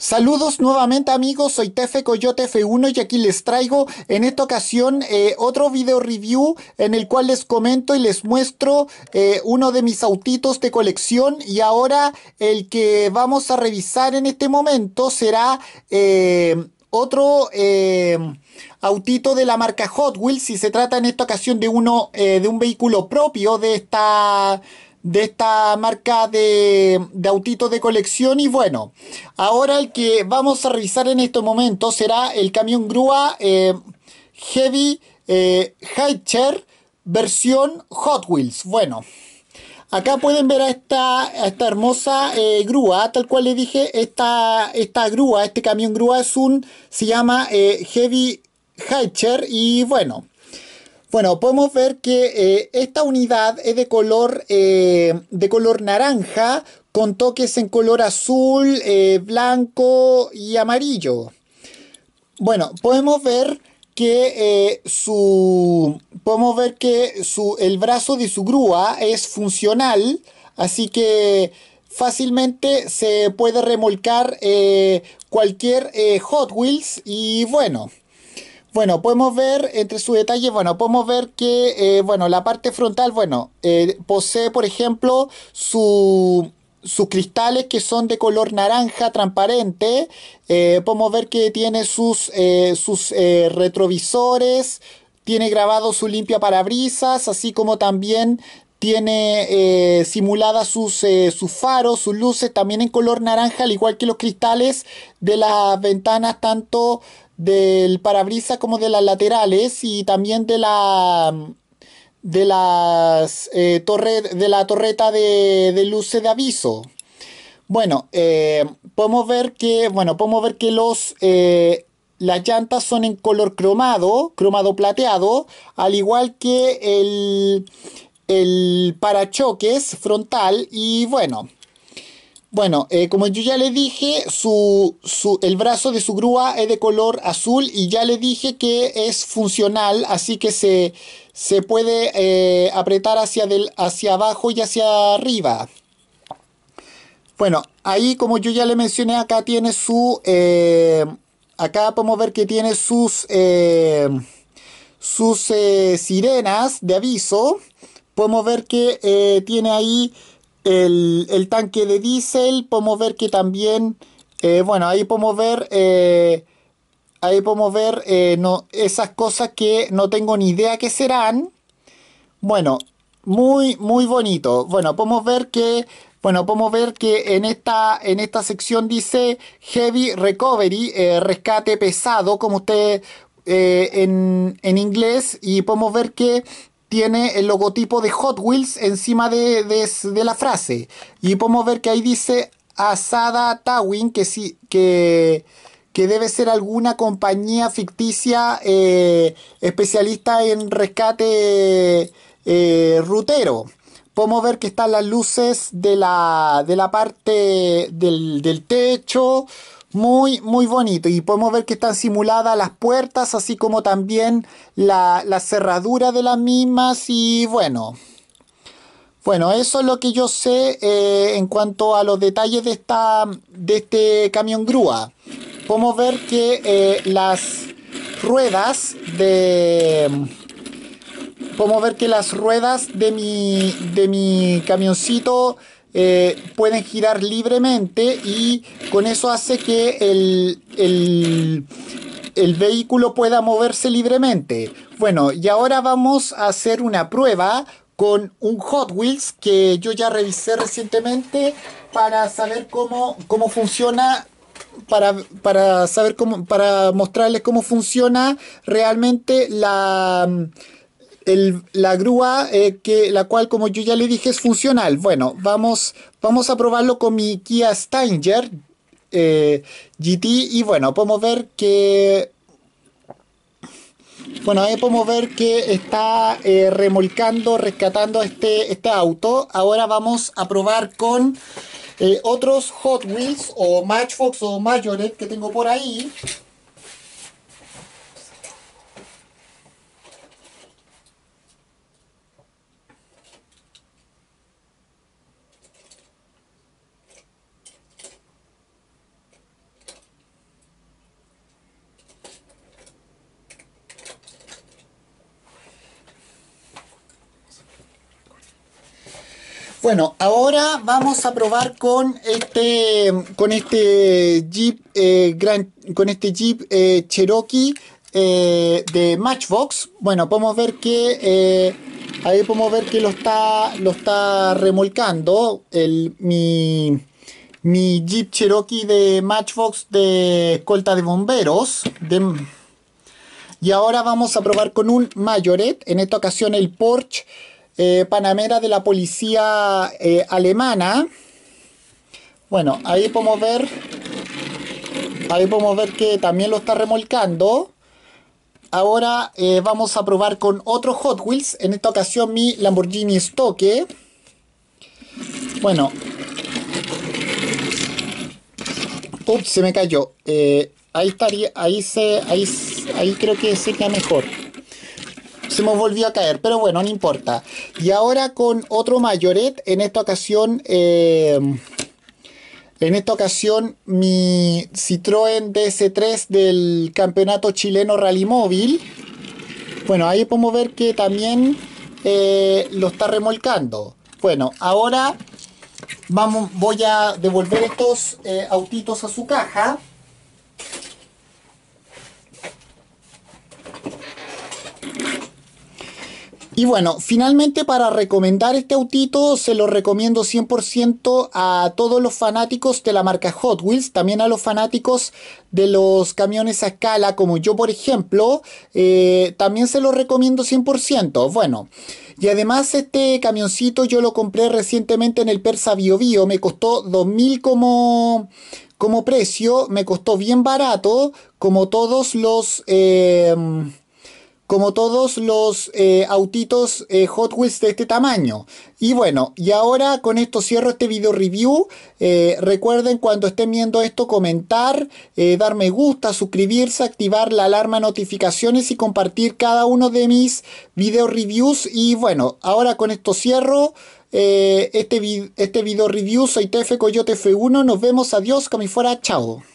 Saludos nuevamente amigos, soy Tefe Coyote F1 y aquí les traigo en esta ocasión eh, otro video review en el cual les comento y les muestro eh, uno de mis autitos de colección y ahora el que vamos a revisar en este momento será eh, otro autito de la marca Hot Wheels y se trata en esta ocasión de uno de un vehículo propio de esta de esta marca de, de autitos de colección y bueno, ahora el que vamos a revisar en este momento será el camión grúa eh, Heavy eh, High Chair versión Hot Wheels. Bueno, acá pueden ver a esta, esta hermosa eh, grúa, tal cual le dije, esta, esta grúa, este camión grúa es un, se llama Heavy Chair y bueno, bueno, podemos ver que eh, esta unidad es de color, eh, de color naranja con toques en color azul, eh, blanco y amarillo. Bueno, podemos ver que su podemos ver que el brazo de su grúa es funcional, así que fácilmente se puede remolcar cualquier Hot Wheels y bueno. Bueno, podemos ver entre sus detalles, bueno, podemos ver que, eh, bueno, la parte frontal, bueno, eh, posee, por ejemplo, sus cristales que son de color naranja transparente. Eh, podemos ver que tiene sus, sus retrovisores, tiene grabado su limpia parabrisas, así como también tiene simuladas sus, sus, faros, sus luces, también en color naranja, al igual que los cristales de las ventanas, tanto del parabrisas como de las laterales y también de la de las eh, de la torreta de, de, luces de aviso. Bueno, eh, podemos ver que bueno podemos ver que los eh, las llantas son en color cromado, cromado plateado, al igual que el, el parachoques frontal y bueno, bueno, eh, como yo ya le dije, su, el brazo de su grúa es de color azul y ya le dije que es funcional, así que se, se puede eh, apretar hacia, hacia abajo y hacia arriba. Bueno, ahí como yo ya le mencioné, acá tiene su... Eh, acá podemos ver que tiene sus... sus sirenas de aviso. Podemos ver que tiene ahí el, tanque de diésel, podemos ver que también, eh, bueno, ahí podemos ver, eh, ahí podemos ver eh, no, esas cosas que no tengo ni idea que serán. Bueno, muy, muy bonito. Bueno, podemos ver que bueno, podemos ver que en esta, en esta sección dice Heavy Recovery, rescate pesado, como usted en, en, inglés, y podemos ver que tiene el logotipo de Hot Wheels encima de, la frase. Y podemos ver que ahí dice Asada Tawin, que sí, que, debe ser alguna compañía ficticia eh, especialista en rescate eh, rutero. Podemos ver que están las luces de la, parte del, del techo. Muy, muy bonito. Y podemos ver que están simuladas las puertas, así como también la, cerradura de las mismas. Y bueno, bueno, eso es lo que yo sé eh, en cuanto a los detalles de, esta, de este camión grúa. Podemos ver que eh, las ruedas de... Podemos ver que las ruedas de mi, de mi camioncito eh, pueden girar libremente y con eso hace que el, el, vehículo pueda moverse libremente. Bueno, y ahora vamos a hacer una prueba con un Hot Wheels que yo ya revisé recientemente para saber cómo, cómo funciona, para, saber cómo, para mostrarles cómo funciona realmente la la grúa, eh, que, la cual, como yo ya le dije, es funcional. Bueno, vamos, vamos a probarlo con mi Kia Stinger eh, GT. Y bueno, podemos ver que. Bueno, ahí eh, podemos ver que está remolcando, rescatando este, este auto. Ahora vamos a probar con otros Hot Wheels o Matchbox o Majorette que tengo por ahí. Bueno, ahora vamos a probar con este con este Jeep eh, con este Jeep eh, Cherokee eh, de Matchbox. Bueno, podemos ver que ahí podemos ver que lo está lo está remolcando el mi Jeep Cherokee de Matchbox de escolta de bomberos y ahora vamos a probar con un Mayoret, en esta ocasión el Porsche eh, panamera de la policía eh, alemana. Bueno, ahí podemos ver, ahí podemos ver que también lo está remolcando. Ahora eh, vamos a probar con otro Hot Wheels, en esta ocasión mi Lamborghini Stoke. Bueno. Ups, se me cayó. ahí estaría, ahí se, ahí, ahí creo que sería mejor. Se me volvió a caer, pero bueno, no importa. Y ahora con otro mayoret, en esta ocasión... Em, en esta ocasión, mi Citroën DS3 del Campeonato Chileno Rally Móvil. Bueno, ahí podemos ver que también eh, lo está remolcando. Bueno, ahora vamos, voy a devolver estos eh, autitos a su caja. Y bueno, finalmente para recomendar este autito se lo recomiendo 100% a todos los fanáticos de la marca Hot Wheels, también a los fanáticos de los camiones a escala como yo por ejemplo, eh, también se lo recomiendo 100%. Bueno, y además este camioncito yo lo compré recientemente en el Persa Bio Bio, me costó 2.000 como como precio me costó bien barato, como todos los eh, como todos los eh, autitos eh, Hot Wheels de este tamaño. Y bueno, y ahora con esto cierro este video review. Eh, recuerden cuando estén viendo esto comentar, dar me gusta, suscribirse, activar la alarma notificaciones y compartir cada uno de mis video reviews. Y bueno, ahora con esto cierro. Este, este, video review, soy Tefe Coyote F1, nos vemos, adiós, como fuera, chao.